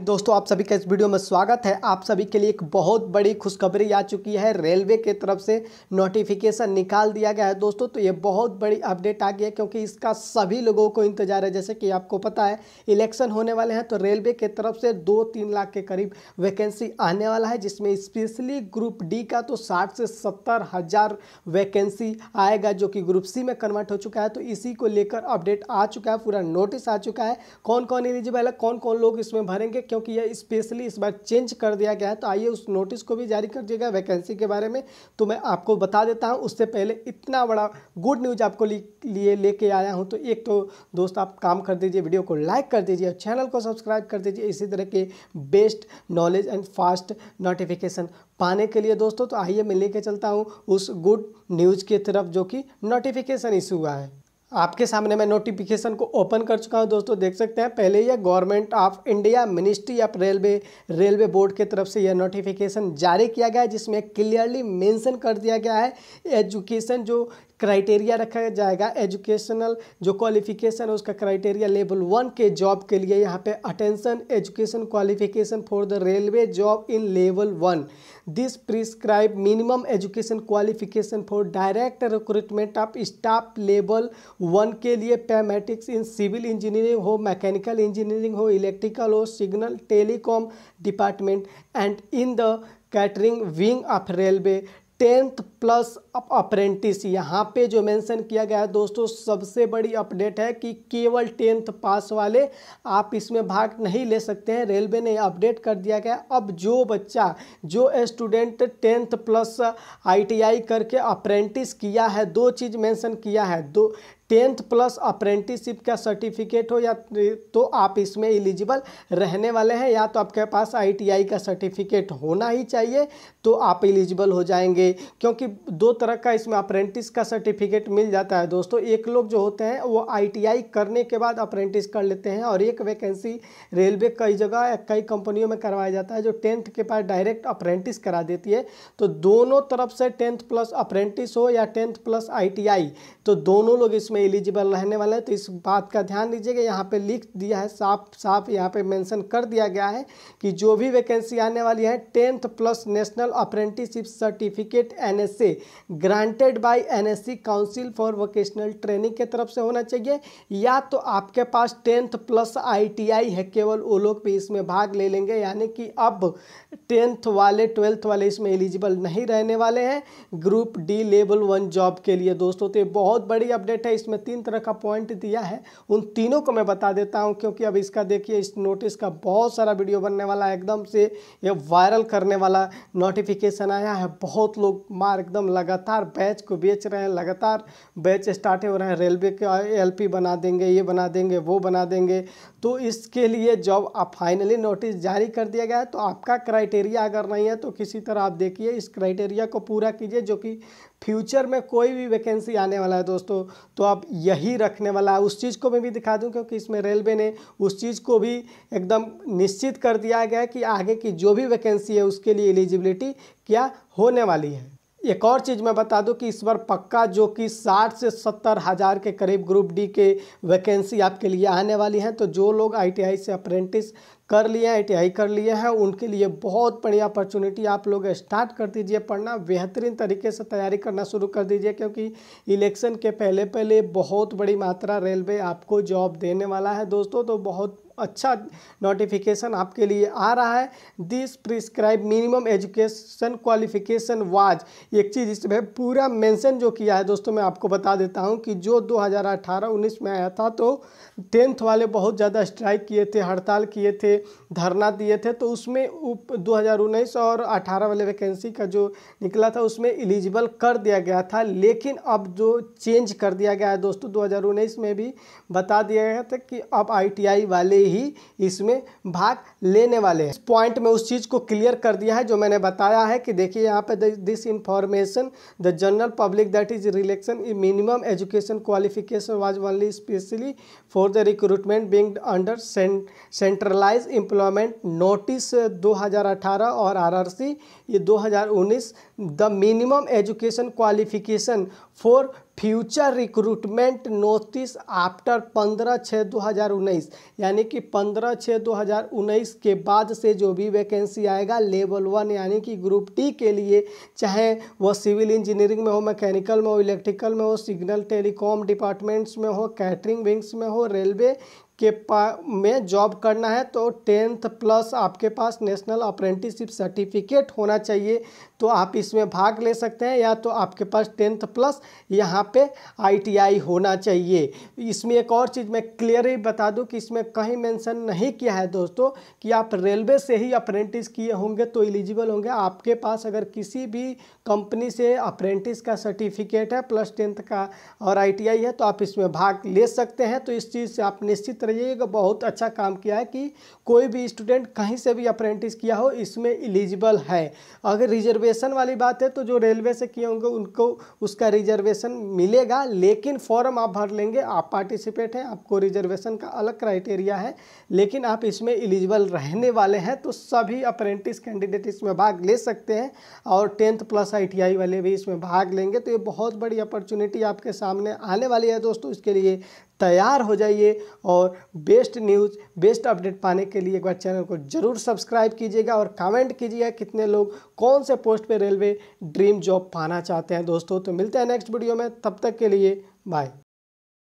दोस्तों आप सभी का इस वीडियो में स्वागत है आप सभी के लिए एक बहुत बड़ी खुशखबरी आ चुकी है रेलवे के तरफ से नोटिफिकेशन निकाल दिया गया है दोस्तों तो ये बहुत बड़ी अपडेट आ गई है क्योंकि इसका सभी लोगों को इंतजार है जैसे कि आपको पता है इलेक्शन होने वाले हैं तो रेलवे के तरफ से दो तीन लाख के करीब वैकेंसी आने वाला है जिसमें स्पेशली ग्रुप डी का तो साठ से सत्तर हज़ार वैकेंसी आएगा जो कि ग्रुप सी में कन्वर्ट हो चुका है तो इसी को लेकर अपडेट आ चुका है पूरा नोटिस आ चुका है कौन कौन एलिजिबल है कौन कौन लोग इसमें भरेंगे क्योंकि यह स्पेशली इस, बार चेंज कर दिया गया है तो आइए उस नोटिस को भी जारी कर दिएगा वैकेंसी के बारे में तो मैं आपको बता देता हूँ उससे पहले इतना बड़ा गुड न्यूज़ आपको लिए लेके आया हूँ तो एक तो दोस्त आप काम कर दीजिए वीडियो को लाइक कर दीजिए और चैनल को सब्सक्राइब कर दीजिए इसी तरह के best knowledge and fast notification पाने के लिए दोस्तों तो आइए मैं लेके चलता हूँ उस गुड न्यूज़ की तरफ जो कि नोटिफिकेशन इशू हुआ है आपके सामने मैं नोटिफिकेशन को ओपन कर चुका हूं दोस्तों देख सकते हैं पहले यह government of India ministry of railway railway board के तरफ से यह नोटिफिकेशन जारी किया गया है जिसमें क्लियरली मेंशन कर दिया गया है एजुकेशन जो क्राइटेरिया रखा जाएगा एजुकेशनल जो क्वालिफिकेशन है उसका क्राइटेरिया लेवल वन के जॉब के लिए यहाँ पे attention education qualification for the railway job in level one this prescribe minimum education qualification for direct recruitment of staff level one के लिए पैमेटिक्स इन सिविल इंजीनियरिंग हो मैकेनिकल इंजीनियरिंग हो इलेक्ट्रिकल हो signal telecom department and in the catering wing of railway tenth plus apprentice यहाँ पे जो mention किया गया है दोस्तों सबसे बड़ी अपडेट है कि केवल टेंथ पास वाले आप इसमें भाग नहीं ले सकते हैं रेलवे ने अपडेट कर दिया गया अब जो बच्चा जो स्टूडेंट टेंथ प्लस आईटीआई करके अप्रेंटिस किया है दो चीज़ मेंशन किया है दो टेंथ प्लस अप्रेंटिसिप का सर्टिफिकेट हो या तो आप इसमें एलिजिबल रहने वाले हैं या तो आपके पास आईटीआई का सर्टिफिकेट होना ही चाहिए तो आप एलिजिबल हो जाएंगे क्योंकि दो तरह का इसमें अप्रेंटिस का सर्टिफिकेट मिल जाता है दोस्तों एक लोग जो होते हैं वो आईटीआई करने के बाद अप्रेंटिस कर लेते हैं और एक वैकेंसी रेलवे कई जगह कई कंपनियों में करवाया जाता है जो टेंथ के पास डायरेक्ट अप्रेंटिस करा देती है तो दोनों तरफ से टेंथ प्लस अप्रेंटिस हो या टेंथ प्लस आई तो दोनों लोग इसमें में एलिजिबल रहने वाले हैं तो इस बात का ध्यान दीजिएगा यहाँ पे लिख दिया है साफ साफ यहाँ पे मेंशन कर दिया गया है कि जो भी वैकेंसी आने वाली है tenth plus national apprenticeship certificate N S A granted by N S C council for vocational training के तरफ से होना चाहिए या तो आपके पास टेंथ प्लस आई है केवल वो लोग भी इसमें भाग ले लेंगे यानी कि अब टेंथ वाले ट्वेल्थ वाले इसमें एलिजिबल नहीं रहने वाले हैं group D level one job के लिए दोस्तों तो ये बहुत बड़ी अपडेट है इसमें इसमें तीन तरह का पॉइंट दिया है उन तीनों को मैं बता देता हूं क्योंकि अब इसका देखिए इस नोटिस का बहुत सारा वीडियो बनने वाला है एकदम से ये वायरल करने वाला नोटिफिकेशन आया है बहुत लोग मार एकदम लगातार बैच को बेच रहे हैं लगातार बैच स्टार्ट हो रहे हैं रेलवे के एल बना देंगे ये बना देंगे वो बना देंगे तो इसके लिए जब आप फाइनली नोटिस जारी कर दिया गया है तो आपका क्राइटेरिया अगर नहीं है तो किसी तरह आप देखिए इस क्राइटेरिया को पूरा कीजिए जो कि फ्यूचर में कोई भी वैकेंसी आने वाला है दोस्तों तो आप यही रखने वाला है उस चीज़ को मैं भी दिखा दूं क्योंकि इसमें रेलवे ने उस चीज़ को भी एकदम निश्चित कर दिया गया है कि आगे की जो भी वैकेंसी है उसके लिए एलिजिबिलिटी क्या होने वाली है एक और चीज़ मैं बता दूं कि इस बार पक्का जो कि 60 से सत्तर हज़ार के करीब ग्रुप डी के वैकेंसी आपके लिए आने वाली हैं तो जो लोग आईटीआई से अप्रेंटिस कर लिए हैं आई कर लिए हैं उनके लिए बहुत बढ़िया अपॉर्चुनिटी आप लोग स्टार्ट कर दीजिए पढ़ना बेहतरीन तरीके से तैयारी करना शुरू कर दीजिए क्योंकि इलेक्शन के पहले पहले बहुत बड़ी मात्रा रेलवे आपको जॉब देने वाला है दोस्तों तो बहुत अच्छा नोटिफिकेशन आपके लिए आ रहा है this prescribe minimum education qualification was एक चीज़ इसमें पूरा मेंशन जो किया है दोस्तों मैं आपको बता देता हूं कि जो 2018-19 में आया था तो टेंथ वाले बहुत ज़्यादा स्ट्राइक किए थे हड़ताल किए थे धरना दिए थे तो उसमें दो और अठारह वाले वैकेंसी का जो निकला था उसमें एलिजिबल कर दिया गया था लेकिन अब जो चेंज कर दिया गया है दोस्तों दो में भी बता दिया गया था कि अब आई वाले ही इसमें भाग लेने वाले हैं इस पॉइंट में उस चीज़ को क्लियर कर दिया है जो मैंने बताया है कि देखिए यहाँ पे this information the general public that is relaxation in minimum education qualification was only specially for the recruitment being under centralise employment notice दो और आर ये दो 2019 the minimum education qualification for future recruitment notice after पंद्रह छः दो हज़ार उन्नीस यानी कि पंद्रह छः दो हज़ार उन्नीस के बाद से जो भी वैकेंसी आएगा लेवल वन यानी कि ग्रुप टी के लिए चाहे वो सिविल इंजीनियरिंग में हो मैकेनिकल में हो इलेक्ट्रिकल में हो सिग्नल टेलीकॉम डिपार्टमेंट्स में हो कैटरिंग विंग्स में हो रेलवे के पा में जॉब करना है तो टेंथ प्लस आपके पास नेशनल अप्रेंटिसशिप सर्टिफिकेट होना चाहिए तो आप इसमें भाग ले सकते हैं या तो आपके पास टेंथ प्लस यहाँ पे आईटीआई होना चाहिए इसमें एक और चीज़ मैं क्लियर ही बता दूँ कि इसमें कहीं मेंशन नहीं किया है दोस्तों कि आप रेलवे से ही अप्रेंटिस किए होंगे तो एलिजिबल होंगे आपके पास अगर किसी भी कंपनी से अप्रेंटिस का सर्टिफिकेट है प्लस टेंथ का और आई है तो आप इसमें भाग ले सकते हैं तो इस चीज़ से आप निश्चित ये एक बहुत अच्छा काम किया है कि कोई भी स्टूडेंट कहीं से भी अप्रेंटिस किया हो इसमें इलिजिबल है अगर रिजर्वेशन वाली बात है तो जो रेलवे से किए होंगे उनको उसका रिजर्वेशन मिलेगा लेकिन फॉर्म आप भर लेंगे आप पार्टिसिपेट हैं आपको रिजर्वेशन का अलग क्राइटेरिया है लेकिन आप इसमें इलिजिबल रहने वाले हैं तो सभी अप्रेंटिस कैंडिडेट इसमें भाग ले सकते हैं और टेंथ प्लस आई वाले भी इसमें भाग लेंगे तो ये बहुत बड़ी अपॉर्चुनिटी आपके सामने आने वाली है दोस्तों इसके लिए तैयार हो जाइए और बेस्ट न्यूज़ बेस्ट अपडेट पाने के लिए एक बार चैनल को जरूर सब्सक्राइब कीजिएगा और कमेंट कीजिएगा कितने लोग कौन से पोस्ट पे रेलवे ड्रीम जॉब पाना चाहते हैं दोस्तों तो मिलते हैं नेक्स्ट वीडियो में तब तक के लिए बाय